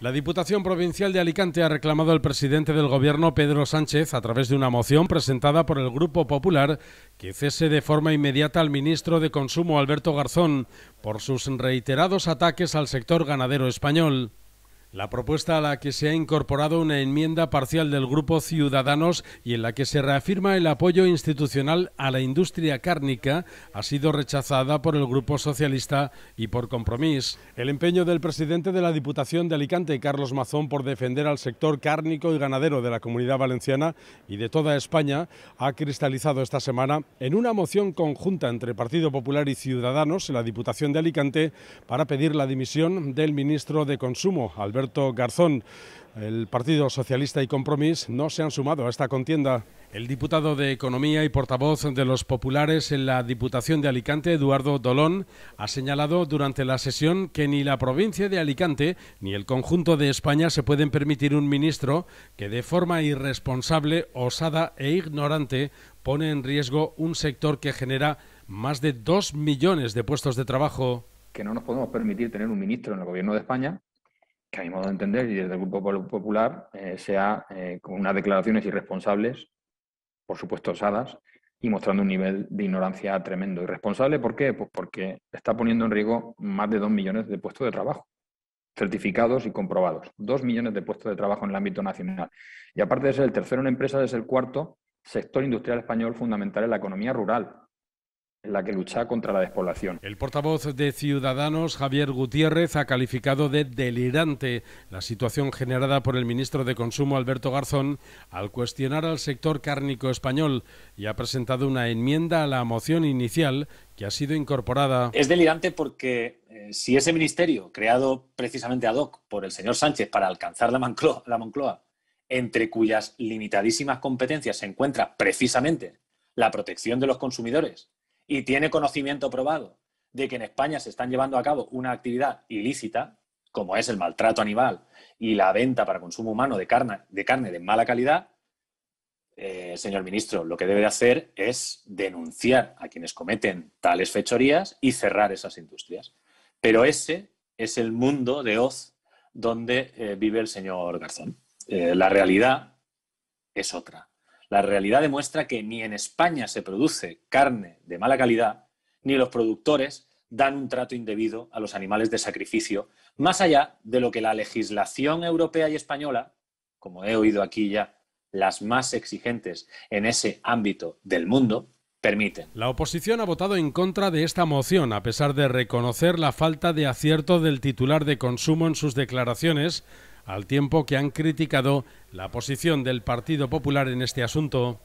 La Diputación Provincial de Alicante ha reclamado al presidente del Gobierno, Pedro Sánchez, a través de una moción presentada por el Grupo Popular, que cese de forma inmediata al ministro de Consumo, Alberto Garzón, por sus reiterados ataques al sector ganadero español. La propuesta a la que se ha incorporado una enmienda parcial del Grupo Ciudadanos y en la que se reafirma el apoyo institucional a la industria cárnica ha sido rechazada por el Grupo Socialista y por compromiso. El empeño del presidente de la Diputación de Alicante, Carlos Mazón, por defender al sector cárnico y ganadero de la comunidad valenciana y de toda España ha cristalizado esta semana en una moción conjunta entre Partido Popular y Ciudadanos en la Diputación de Alicante para pedir la dimisión del ministro de Consumo, Alberto Alberto Garzón. El Partido Socialista y Compromís no se han sumado a esta contienda. El diputado de Economía y portavoz de los populares en la Diputación de Alicante, Eduardo Dolón, ha señalado durante la sesión que ni la provincia de Alicante ni el conjunto de España se pueden permitir un ministro que de forma irresponsable, osada e ignorante pone en riesgo un sector que genera más de dos millones de puestos de trabajo. Que no nos podemos permitir tener un ministro en el Gobierno de España que a mi modo de entender y desde el Grupo Popular eh, sea eh, con unas declaraciones irresponsables, por supuesto osadas, y mostrando un nivel de ignorancia tremendo. ¿Irresponsable por qué? Pues porque está poniendo en riesgo más de dos millones de puestos de trabajo, certificados y comprobados. Dos millones de puestos de trabajo en el ámbito nacional. Y aparte de ser el tercero en empresas, es el cuarto sector industrial español fundamental en la economía rural en la que lucha contra la despoblación. El portavoz de Ciudadanos, Javier Gutiérrez, ha calificado de delirante la situación generada por el ministro de Consumo, Alberto Garzón, al cuestionar al sector cárnico español y ha presentado una enmienda a la moción inicial que ha sido incorporada. Es delirante porque eh, si ese ministerio, creado precisamente ad hoc por el señor Sánchez para alcanzar la Moncloa, entre cuyas limitadísimas competencias se encuentra precisamente la protección de los consumidores, y tiene conocimiento probado de que en España se están llevando a cabo una actividad ilícita, como es el maltrato animal y la venta para consumo humano de carne de, mala calidad, eh, señor ministro, lo que debe hacer es denunciar a quienes cometen tales fechorías y cerrar esas industrias. Pero ese es el mundo de Oz donde eh, vive el señor Garzón. Eh, la realidad es otra. La realidad demuestra que ni en España se produce carne de mala calidad, ni los productores dan un trato indebido a los animales de sacrificio, más allá de lo que la legislación europea y española, como he oído aquí ya, las más exigentes en ese ámbito del mundo, permiten. La oposición ha votado en contra de esta moción, a pesar de reconocer la falta de acierto del titular de consumo en sus declaraciones al tiempo que han criticado la posición del Partido Popular en este asunto.